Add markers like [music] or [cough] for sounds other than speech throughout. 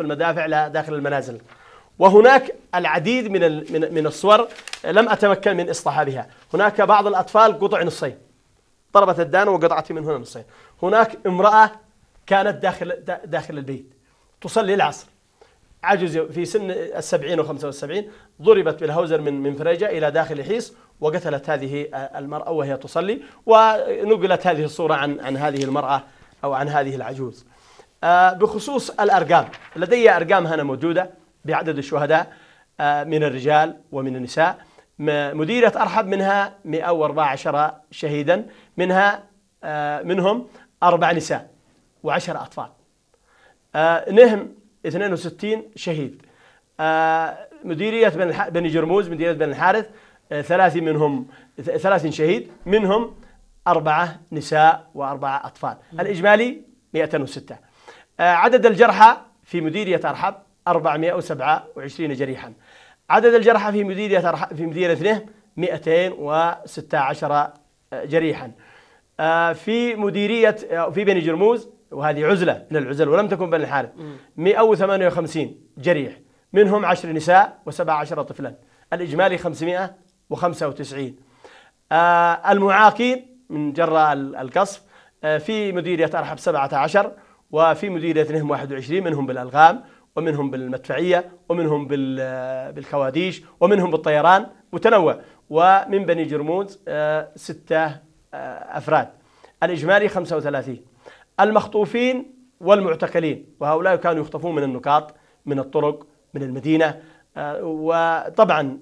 في المدافع لا داخل المنازل وهناك العديد من من الصور لم أتمكن من اصطحابها هناك بعض الأطفال قطع نصين ضربت الدان وقطعت من هنا نصين هناك امرأة كانت داخل داخل البيت تصلي العصر عجز في سن السبعين وخمسة والسبعين ضربت بالهوزر من من فريجة إلى داخل الحيص وقتلت هذه المرأة وهي تصلي ونقلت هذه الصورة عن عن هذه المرأة أو عن هذه العجوز آه، بخصوص الأرقام لدي أرقام هنا موجودة بعدد الشهداء آه، من الرجال ومن النساء مديرة أرحب منها 114 شهيدا منها آه، منهم أربع نساء و10 أطفال نهم 62 شهيد مديرية بني جرموز مديرية بني الحارث ثلاث منهم ثلاث شهيد منهم أربعة نساء وأربعة أطفال الإجمالي 106 آه، عدد الجرحى في مديرية أرحب 427 جريحا عدد الجرحى في مديرية أرحب في مديرية اثنين 216 آه، جريحا آه، في مديرية في بني جرموز وهذه عزلة من العزل ولم تكن بني الحارث 158 جريح منهم 10 نساء و17 طفلا الإجمالي 595 المعاقين من جراء القصف في مديرية أرحب 17 وفي مديريتهم 21 منهم بالألغام ومنهم بالمدفعية ومنهم بالكواديش ومنهم بالطيران متنوع ومن بني جرموز آه، ستة آه، أفراد الإجمالي 35 المخطوفين والمعتقلين وهؤلاء كانوا يخطفون من النقاط من الطرق من المدينة آه، وطبعا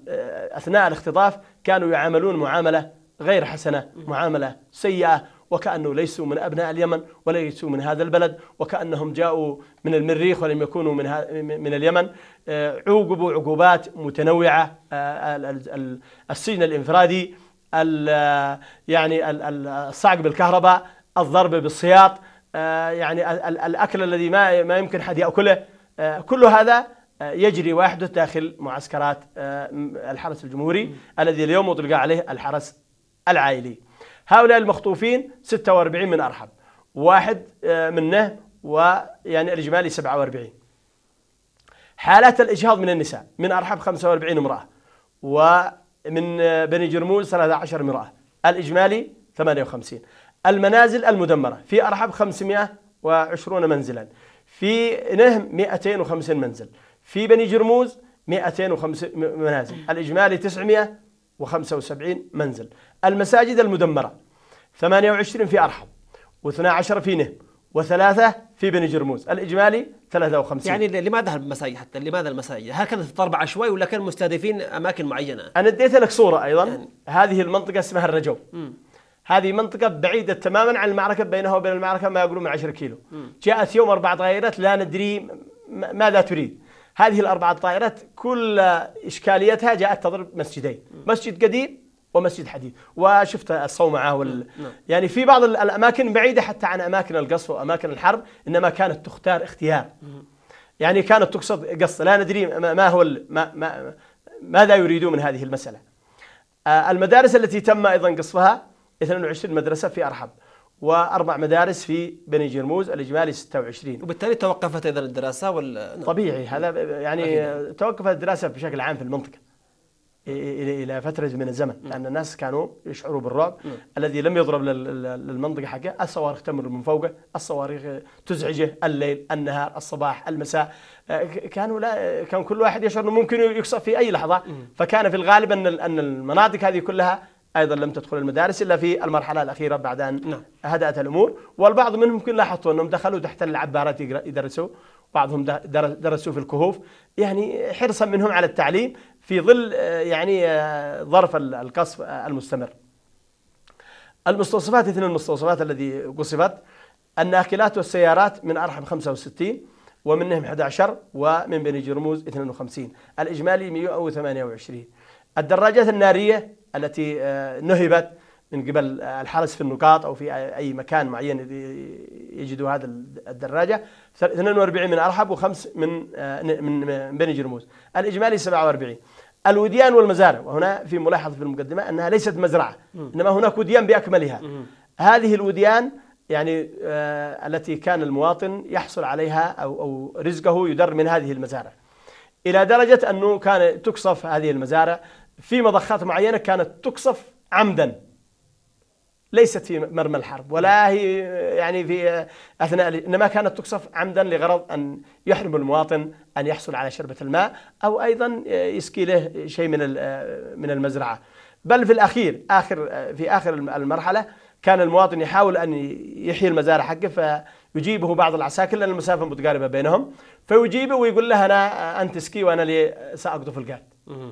أثناء الاختطاف كانوا يعاملون معاملة غير حسنة معاملة سيئة وكأنه ليسوا من أبناء اليمن وليسوا من هذا البلد وكأنهم جاءوا من المريخ ولم يكونوا من, من اليمن آه، عوقبوا عقوبات متنوعة آه، السجن الانفرادي آه، يعني الصعق بالكهرباء الضرب بالسياط يعني الأكل الذي ما ما يمكن حد يأكله كل هذا يجري ويحدث داخل معسكرات الحرس الجمهوري الذي اليوم أطلق عليه الحرس العائلي هؤلاء المخطوفين 46 من أرحب واحد آه، منه ويعني الإجمالي 47 حالات الإجهاض من النساء من أرحب 45 امرأة ومن آه، بني جرموز 13 امرأة الإجمالي 58 المنازل المدمرة في أرحب 520 منزلا في نهم 250 منزل في بني جرموز 250 منازل الإجمالي 900 و75 منزل المساجد المدمرة 28 في أرحب و12 في نهم وثلاثة في بني جرموز الإجمالي 53 يعني لماذا المساجد حتى لماذا المساجد هكذا تطربع شوي عشوائي ولا كانوا مستهدفين أماكن معينة أنا اديت لك صورة أيضا يعني هذه المنطقة اسمها الرجو م. هذه منطقة بعيدة تماما عن المعركة بينها وبين المعركة ما يقولون من 10 كيلو م. جاءت يوم أربع غيرات لا ندري ماذا تريد هذه الأربعة طائرات كل إشكاليتها جاءت تضرب مسجدين مسجد قديم ومسجد حديث وشفت الصومعة وال... نعم. نعم. يعني في بعض الأماكن بعيدة حتى عن أماكن القصف وأماكن الحرب إنما كانت تختار اختيار يعني كانت تقصد قصد لا ندري ما هو ال... ما... ما... ماذا يريدون من هذه المسألة آه، المدارس التي تم أيضا قصفها 22 مدرسة في أرحب واربع مدارس في بني جرموز الاجمالي 26 وبالتالي توقفت اذا الدراسه وال نعم. طبيعي هذا يعني أخير. توقفت الدراسه بشكل عام في المنطقه الى فتره من الزمن م. نعم. لان الناس كانوا يشعروا بالرعب نعم. الذي لم يضرب للمنطقه حقه الصواريخ تمر من فوقه الصواريخ تزعجه الليل النهار الصباح المساء آه، كانوا لا كان كل واحد يشعر انه ممكن يقصف في اي لحظه م. فكان في الغالب ان ان المناطق هذه كلها أيضا لم تدخل المدارس إلا في المرحلة الأخيرة بعد أن نعم. هدأت الأمور والبعض منهم يمكن لاحظتوا أنهم دخلوا تحت العبارات يدرسوا بعضهم درسوا في الكهوف يعني حرصا منهم على التعليم في ظل آه، يعني آه، ظرف القصف آه، المستمر المستوصفات اثنين المستوصفات التي قصفت الناقلات والسيارات من أرحم 65 ومنهم 11 ومن بني جرموز 52 الإجمالي 128 الدراجات النارية التي آه، نهبت من قبل الحرس في النقاط أو في أي مكان معين يجدوا هذا الدراجة 42 من أرحب وخمس آه، من من بني جرموز الإجمالي 47 الوديان والمزارع وهنا في ملاحظة في المقدمة أنها ليست مزرعة إنما هناك وديان بأكملها هذه الوديان يعني آه التي كان المواطن يحصل عليها أو, أو رزقه يدر من هذه المزارع إلى درجة أنه كان تقصف هذه المزارع في مضخات معينة كانت تقصف عمدا ليست في مرمى الحرب ولا نعم. هي يعني في اثناء انما كانت تقصف عمدا لغرض ان يحرم المواطن ان يحصل على شربه الماء او ايضا يسقي له شيء من من المزرعه بل في الاخير اخر في اخر المرحله كان المواطن يحاول ان يحيي المزارع حقه فيجيبه بعض العساكر لان المسافه متقاربه بينهم فيجيبه ويقول له انا انت اسقي وانا لي ساقطف القات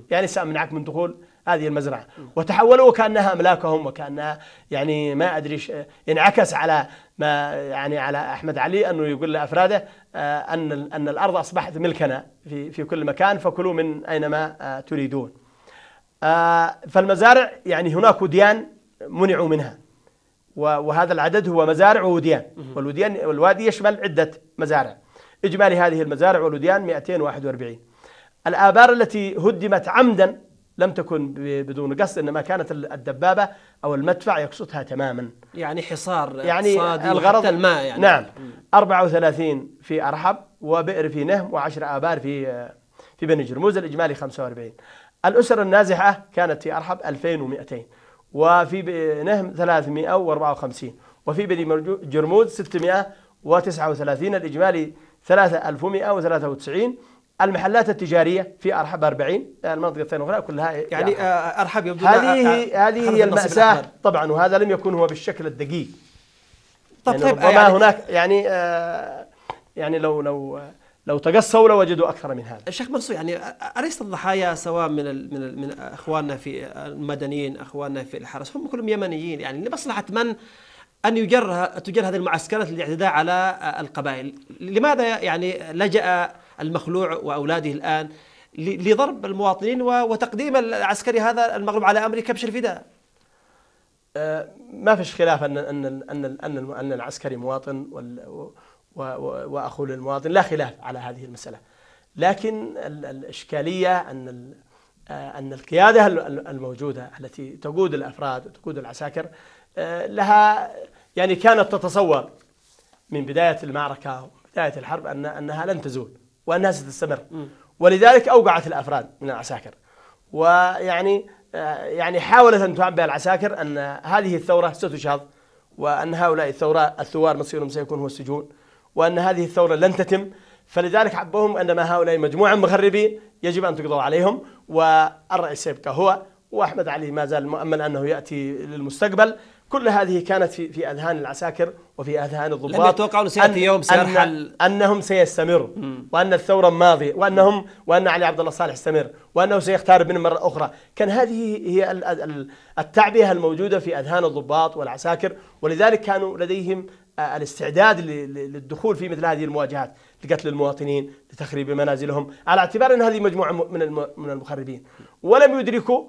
يعني سأمنعك من دخول هذه المزرعة وتحولوا وكأنها أملاكهم وكأنها يعني ما أدري انعكس على ما يعني على أحمد علي أنه يقول لأفراده آه، أن أن الأرض أصبحت ملكنا في في كل مكان فكلوا من أينما آه، تريدون آه، فالمزارع يعني هناك وديان منعوا منها وهذا العدد هو مزارع ووديان والوديان والوادي يشمل عدة مزارع إجمالي هذه المزارع والوديان 241 الآبار التي هدمت عمدا لم تكن بدون قصد إنما كانت الدبابة أو المدفع يقصدها تماما يعني حصار يعني الغرض الماء يعني نعم 34 في أرحب وبئر في نهم وعشر آبار في في بني جرموز الإجمالي 45 الأسر النازحة كانت في أرحب 2200 وفي نهم 354 وفي بني جرموز 639 الإجمالي 3193 المحلات التجاريه في ارحب 40 آه، المنطقه الثانيه الاخرى كلها يعني, يعني، آه، آه، ارحب يبدو هذه هذه هي الماساه طبعا وهذا لم يكن هو بالشكل الدقيق طب يعني طيب ربما يعني هناك يعني آه يعني لو لو لو تقصوا لوجدوا اكثر من هذا. الشيخ منصور يعني اليس الضحايا سواء من الـ من الـ من اخواننا في المدنيين اخواننا في الحرس هم كلهم يمنيين يعني لمصلحه من ان يجر تجر هذه المعسكرات للاعتداء على القبائل؟ لماذا يعني لجأ المخلوع وأولاده الآن لضرب المواطنين وتقديم العسكري هذا المغلوب على أمره كبش الفداء أه، ما فيش خلاف أن أن أن أن, أن العسكري مواطن واخو المواطن لا خلاف على هذه المسألة لكن الإشكالية أن أه، أن القيادة الموجودة التي تقود الأفراد وتقود العساكر أه، لها يعني كانت تتصور من بداية المعركة وبداية الحرب أن أنها لن تزول وأنها ستستمر ولذلك أوقعت الأفراد من العساكر ويعني آه، يعني حاولت أن تعبئ العساكر أن هذه الثورة ستشهد وأن هؤلاء الثورة الثوار مصيرهم سيكون هو السجون وأن هذه الثورة لن تتم فلذلك عبوهم أنما هؤلاء مجموعة مخربين يجب أن تقضوا عليهم والرئيس سيبقى هو وأحمد علي ما زال مؤمن أنه يأتي للمستقبل كل هذه كانت في في اذهان العساكر وفي اذهان الضباط لم انه سياتي يوم سيرحل أن انهم سيستمروا وان الثوره ماضيه وانهم وان علي عبد الله صالح استمر وانه سيختار من مره اخرى، كان هذه هي التعبئه الموجوده في اذهان الضباط والعساكر ولذلك كانوا لديهم آه، الاستعداد للدخول في مثل هذه المواجهات لقتل المواطنين لتخريب منازلهم على اعتبار ان هذه مجموعه من من المخربين ولم يدركوا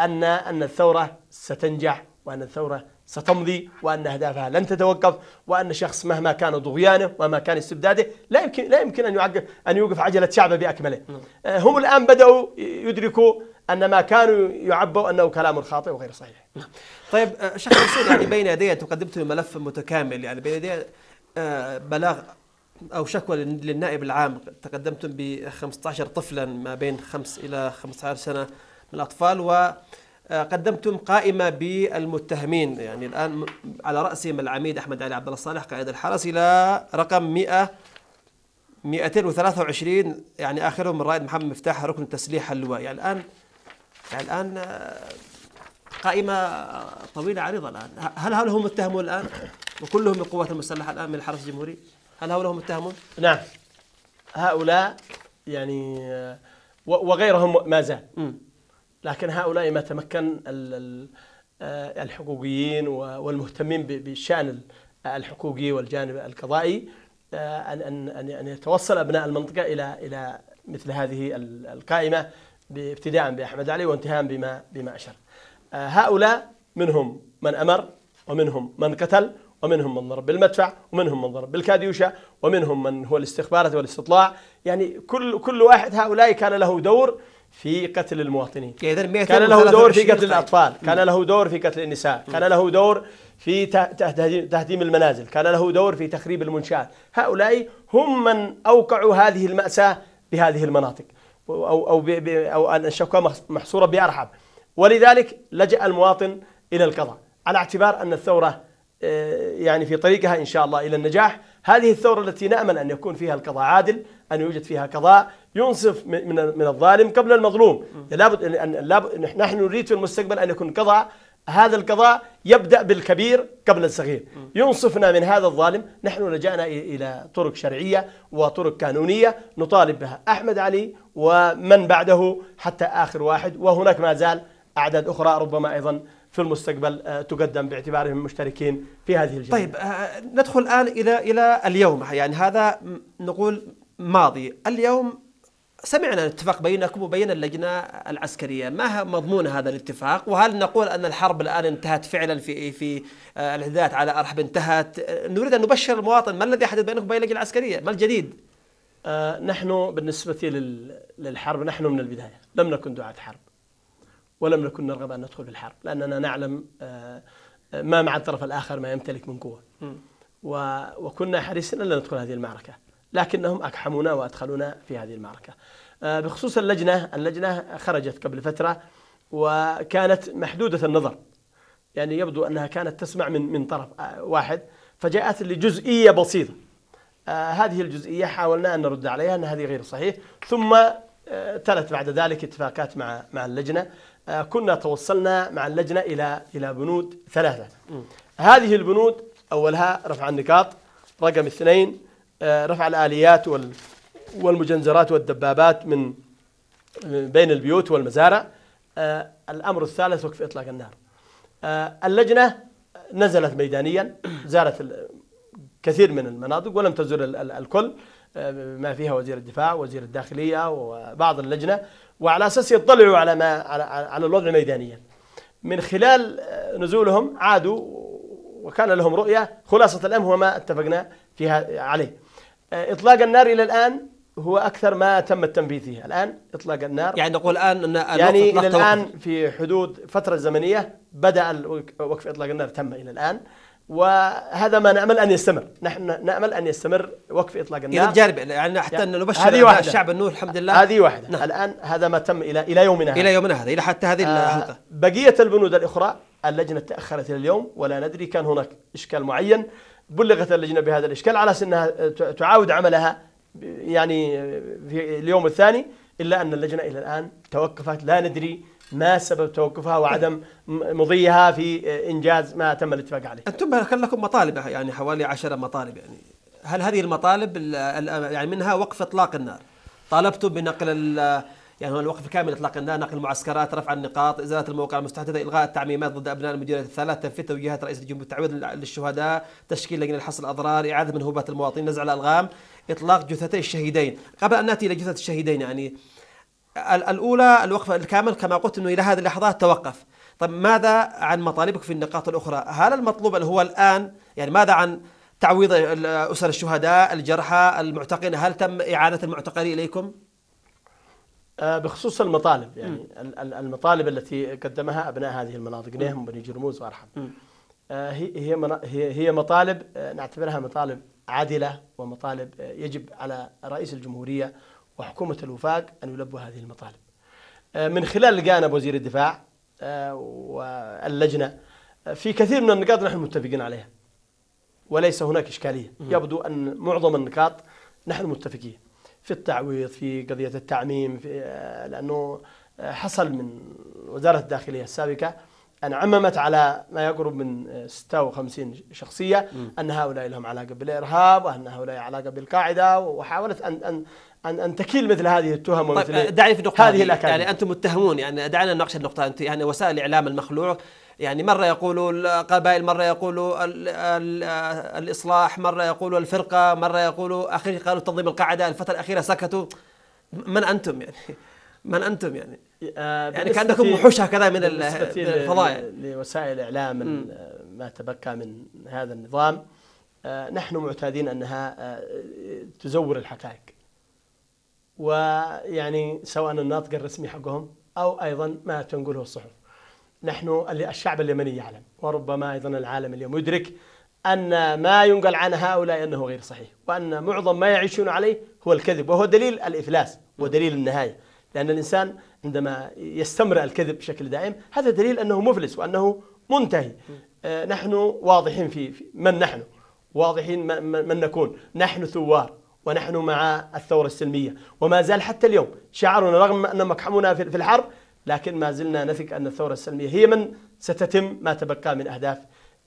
ان ان الثوره ستنجح وان الثوره ستمضي وأن أهدافها لن تتوقف وأن شخص مهما كان طغيانه وما كان استبداده لا يمكن لا يمكن أن يعقف أن يوقف عجلة شعبه بأكمله نعم. آه، هم الآن بدأوا يدركوا أن ما كانوا يعبوا أنه كلام خاطئ وغير صحيح نعم. طيب آه، شيخ حسين يعني بين يدي تقدمت ملف متكامل يعني بين يدي آه، بلاغ أو شكوى للنائب العام تقدمتم ب 15 طفلا ما بين 5 إلى 15 سنة من الأطفال و آه، قدمتم قائمة بالمتهمين يعني الآن على رأسهم العميد أحمد علي عبد الله صالح قائد الحرس إلى رقم 100 223 يعني آخرهم الرائد محمد مفتاح ركن التسليح اللواء يعني الآن يعني الآن آه، قائمة طويلة عريضة الآن هل هؤلاء هم متهمون الآن وكلهم من القوات المسلحة الآن من الحرس الجمهوري هل هؤلاء هم متهمون؟ نعم هؤلاء يعني آه، وغيرهم ما زال لكن هؤلاء ما تمكن آه، الحقوقيين والمهتمين بالشأن الحقوقي والجانب القضائي آه، أن أن يتوصل أبناء المنطقة إلى إلى مثل هذه القائمة ابتداء بأحمد علي وانتهاء بما بما أشر آه، هؤلاء منهم من أمر ومنهم من قتل ومنهم من ضرب بالمدفع ومنهم من ضرب بالكاديوشا ومنهم من هو الاستخبارات والاستطلاع يعني كل كل واحد هؤلاء كان له دور في قتل المواطنين يعني كان له دور في قتل طيب. الأطفال كان له دور في قتل النساء كان له دور في تهديم المنازل كان له دور في تخريب المنشآت هؤلاء هم من أوقعوا هذه المأساة بهذه المناطق أو, أو, أو أن الشكوى محصورة بأرحب ولذلك لجأ المواطن إلى القضاء على اعتبار أن الثورة آه، يعني في طريقها إن شاء الله إلى النجاح هذه الثورة التي نأمل أن يكون فيها القضاء عادل أن يوجد فيها قضاء ينصف من من الظالم قبل المظلوم لابد أن لابد نحن نريد في المستقبل أن يكون قضاء هذا القضاء يبدأ بالكبير قبل الصغير ينصفنا من هذا الظالم نحن لجأنا إلى طرق شرعية وطرق قانونية نطالب بها أحمد علي ومن بعده حتى آخر واحد وهناك ما زال أعداد أخرى ربما أيضا في المستقبل آه، تقدم باعتبارهم مشتركين في هذه الجمعيه. طيب آه، ندخل الان الى الى اليوم يعني هذا نقول ماضي، اليوم سمعنا الاتفاق بينكم وبين اللجنه العسكريه، ما مضمون هذا الاتفاق؟ وهل نقول ان الحرب الان انتهت فعلا في في آه، الانحداد على ارحب انتهت؟ نريد ان نبشر المواطن ما الذي حدث بينكم وبين اللجنه العسكريه؟ ما الجديد؟ نحن بالنسبه للحرب نحن من البدايه لم نكن دعاه حرب. ولم نكن نرغب أن ندخل في الحرب لأننا نعلم آه، ما مع الطرف الآخر ما يمتلك من قوة وكنا حريصين ألا ندخل هذه المعركة لكنهم أقحمونا وأدخلونا في هذه المعركة آه، بخصوص اللجنة اللجنة خرجت قبل فترة وكانت محدودة النظر يعني يبدو أنها كانت تسمع من من طرف آه، واحد فجاءت لجزئية بسيطة هذه الجزئية حاولنا أن نرد عليها أن هذه غير صحيح ثم تلت بعد ذلك اتفاقات مع مع اللجنة آه، كنا توصلنا مع اللجنة إلى إلى بنود ثلاثة هذه البنود أولها رفع النقاط رقم اثنين آه، رفع الآليات والمجنزرات والدبابات من بين البيوت والمزارع آه، الأمر الثالث وقف إطلاق النار اللجنة نزلت ميدانيا زارت كثير من المناطق ولم تزر الكل ما فيها وزير الدفاع وزير الداخلية وبعض اللجنة وعلى أساس يطلعوا على ما على الوضع ميدانيا من خلال آه، نزولهم عادوا وكان لهم رؤية خلاصة الأمر هو ما اتفقنا فيها عليه آه، إطلاق النار إلى الآن هو أكثر ما تم التنفيذ فيه الآن إطلاق النار يعني نقول الآن أن يعني إلى الآن في حدود فترة زمنية بدأ وقف إطلاق النار تم إلى الآن وهذا ما نامل ان يستمر، نحن نامل ان يستمر وقف اطلاق النار يعني بجانب يعني حتى يعني نبشر واحدة. الشعب انه الحمد لله هذه واحده نعم. الان هذا ما تم الى الى يومنا هذا الى يومنا هذا الى حتى هذه آه الحلقه بقيه البنود الاخرى اللجنه تاخرت الى اليوم ولا ندري كان هناك اشكال معين بلغت اللجنه بهذا الاشكال على انها تعاود عملها يعني في اليوم الثاني الا ان اللجنه الى الان توقفت لا ندري ما سبب توقفها وعدم مضيها في إنجاز ما تم الاتفاق عليه أنتم كان لكم مطالب يعني حوالي عشرة مطالب يعني هل هذه المطالب يعني منها وقف إطلاق النار طالبتم بنقل يعني هو الوقف كامل اطلاق النار نقل المعسكرات رفع النقاط ازاله المواقع المستحدثه الغاء التعميمات ضد ابناء المديريات الثلاث تنفيذ توجيهات رئيس الجمهوريه التعويض للشهداء تشكيل لجنه لحصر الاضرار اعاده منهوبات المواطنين نزع الالغام اطلاق جثتي الشهيدين قبل ان ناتي الى جثث الشهيدين يعني الأولى الوقف الكامل كما قلت أنه إلى هذه اللحظات توقف طيب ماذا عن مطالبك في النقاط الأخرى هل المطلوب اللي هو الآن يعني ماذا عن تعويض أسر الشهداء الجرحى المعتقلين هل تم إعادة المعتقلين إليكم؟ آه، بخصوص المطالب يعني المطالب التي قدمها ابناء هذه المناطق نهم بني جرموز وارحم آه، هي هي مطالب آه، نعتبرها مطالب عادله ومطالب يجب على رئيس الجمهوريه وحكومة الوفاق أن يلبوا هذه المطالب آه، من خلال لقاءنا بوزير الدفاع آه، واللجنة آه، في كثير من النقاط نحن متفقين عليها وليس هناك إشكالية يبدو أن معظم النقاط نحن متفقين في التعويض في قضية التعميم في لأنه حصل من وزارة الداخلية السابقة انعممت على ما يقرب من 56 شخصيه ان هؤلاء لهم علاقه بالارهاب وان هؤلاء علاقه بالقاعده وحاولت ان ان ان, أن تكيل مثل هذه التهم طيب، ومثل طيب دعني في النقطه هذه الأكاديمية. يعني انتم متهمون يعني دعنا نناقش النقطه انت يعني وسائل الاعلام المخلوع يعني مرة يقولوا القبائل مرة يقولوا الـ الـ الإصلاح مرة يقولوا الفرقة مرة يقولوا أخيرا قالوا تنظيم القاعدة الفترة الأخيرة سكتوا من أنتم يعني [laughs] من أنتم يعني آه، يعني كان عندكم وحوش هكذا من الفضائل يعني. لوسائل الاعلام ما تبقى من هذا النظام آه، نحن معتادين انها آه، تزور الحقائق ويعني سواء الناطق الرسمي حقهم او ايضا ما تنقله الصحف نحن الشعب اليمني يعلم وربما ايضا العالم اليوم يدرك ان ما ينقل عن هؤلاء انه غير صحيح وان معظم ما يعيشون عليه هو الكذب وهو دليل الافلاس ودليل النهايه لأن الإنسان عندما يستمر الكذب بشكل دائم هذا دليل أنه مفلس وأنه منتهي آه، نحن واضحين في من نحن واضحين من نكون نحن ثوار ونحن مع الثورة السلمية وما زال حتى اليوم شعارنا رغم أن مكحمنا في الحرب لكن ما زلنا نثق أن الثورة السلمية هي من ستتم ما تبقى من أهداف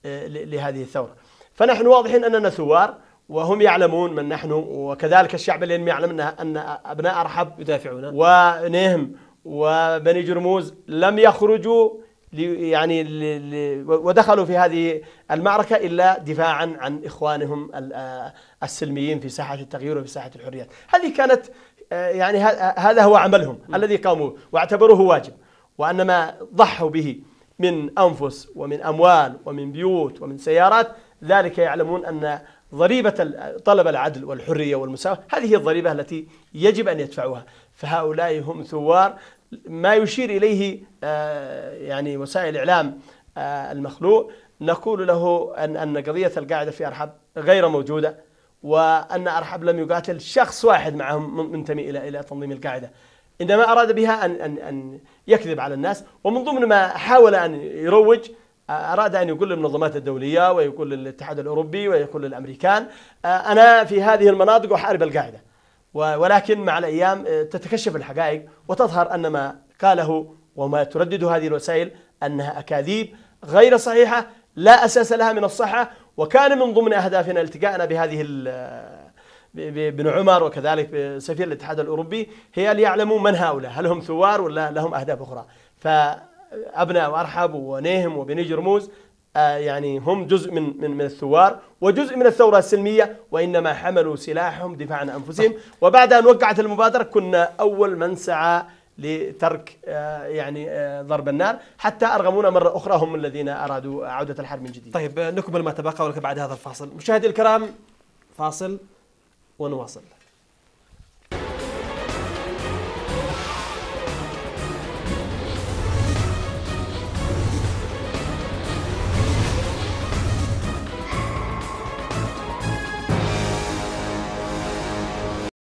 آه، لهذه الثورة فنحن واضحين أننا ثوار وهم يعلمون من نحن وكذلك الشعب اللي يعلم أن أبناء أرحب يدافعون ونهم وبني جرموز لم يخرجوا يعني ودخلوا في هذه المعركة إلا دفاعا عن إخوانهم آه، السلميين في ساحة التغيير وفي ساحة الحريات هذه كانت آه، يعني آه، هذا هو عملهم م. الذي قاموا واعتبروه واجب وأن ما ضحوا به من أنفس ومن أموال ومن بيوت ومن سيارات ذلك يعلمون أن ضريبة طلب العدل والحرية والمساواة هذه هي الضريبة التي يجب أن يدفعوها فهؤلاء هم ثوار ما يشير إليه آه، يعني وسائل الإعلام المخلوع آه، نقول له أن أن قضية القاعدة في أرحب غير موجودة وأن أرحب لم يقاتل شخص واحد معهم منتمي إلى إلى تنظيم القاعدة إنما أراد بها أن أن أن يكذب على الناس ومن ضمن ما حاول أن يروج أراد أن يقول للمنظمات الدولية ويقول للاتحاد الأوروبي ويقول للأمريكان آه، أنا في هذه المناطق أحارب القاعدة ولكن مع الأيام آه، تتكشف الحقائق وتظهر أن ما قاله وما تردده هذه الوسائل أنها أكاذيب غير صحيحة لا أساس لها من الصحة وكان من ضمن أهدافنا التقائنا بهذه آه، بن عمر وكذلك بسفير الاتحاد الأوروبي هي ليعلموا من هؤلاء هل هم ثوار ولا لهم أهداف أخرى ف أبناء وارحب ونيهم وبني رموز آه، يعني هم جزء من من من الثوار وجزء من الثوره السلميه وانما حملوا سلاحهم دفاعا عن انفسهم وبعد ان وقعت المبادره كنا اول من سعى لترك آه، يعني آه، ضرب النار حتى ارغمونا مره اخرى هم الذين ارادوا عوده الحرب من جديد. طيب نكمل ما تبقى ولك بعد هذا الفاصل. مشاهدي الكرام فاصل ونواصل.